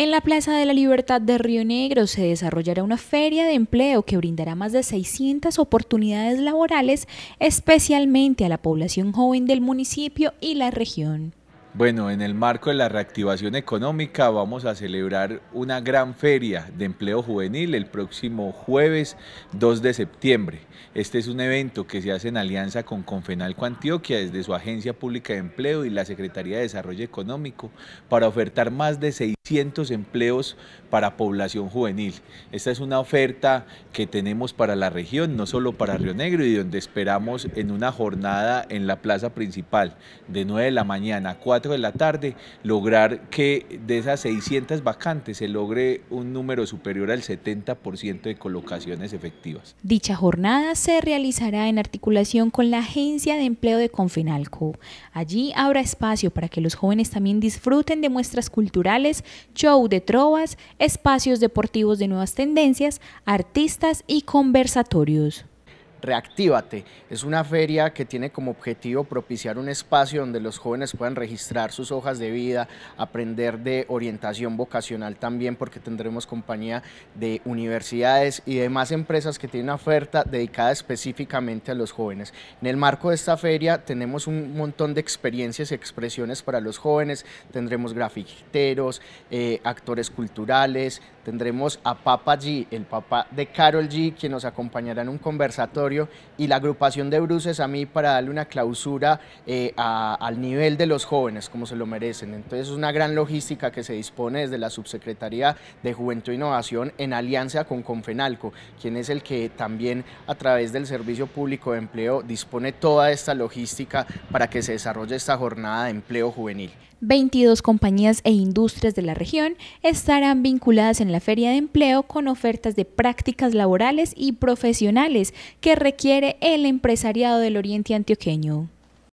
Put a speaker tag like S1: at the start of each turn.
S1: En la Plaza de la Libertad de Río Negro se desarrollará una feria de empleo que brindará más de 600 oportunidades laborales, especialmente a la población joven del municipio y la región.
S2: Bueno, en el marco de la reactivación económica vamos a celebrar una gran feria de empleo juvenil el próximo jueves 2 de septiembre. Este es un evento que se hace en alianza con Confenalco Antioquia desde su Agencia Pública de Empleo y la Secretaría de Desarrollo Económico para ofertar más de empleos para población juvenil. Esta es una oferta que tenemos para la región, no solo para Río Negro, y donde esperamos en una jornada en la plaza principal de 9 de la mañana a 4 de la tarde lograr que de esas 600 vacantes se logre un número superior al 70% de colocaciones efectivas.
S1: Dicha jornada se realizará en articulación con la Agencia de Empleo de Confinalco. Allí habrá espacio para que los jóvenes también disfruten de muestras culturales show de trovas, espacios deportivos de nuevas tendencias, artistas y conversatorios.
S3: Reactívate. Es una feria que tiene como objetivo propiciar un espacio donde los jóvenes puedan registrar sus hojas de vida, aprender de orientación vocacional también, porque tendremos compañía de universidades y demás empresas que tienen oferta dedicada específicamente a los jóvenes. En el marco de esta feria tenemos un montón de experiencias y expresiones para los jóvenes. Tendremos grafiteros, eh, actores culturales, tendremos a Papa G, el papá de Carol G, quien nos acompañará en un conversatorio y la agrupación de Bruces a mí para darle una clausura eh, al nivel de los jóvenes, como se lo merecen. Entonces es una gran logística que se dispone desde la Subsecretaría de Juventud e Innovación en alianza con Confenalco, quien es el que también a través del Servicio Público de Empleo dispone toda esta logística para que se desarrolle esta jornada de empleo juvenil.
S1: 22 compañías e industrias de la región estarán vinculadas en la Feria de Empleo con ofertas de prácticas laborales y profesionales que requiere el empresariado del Oriente Antioqueño.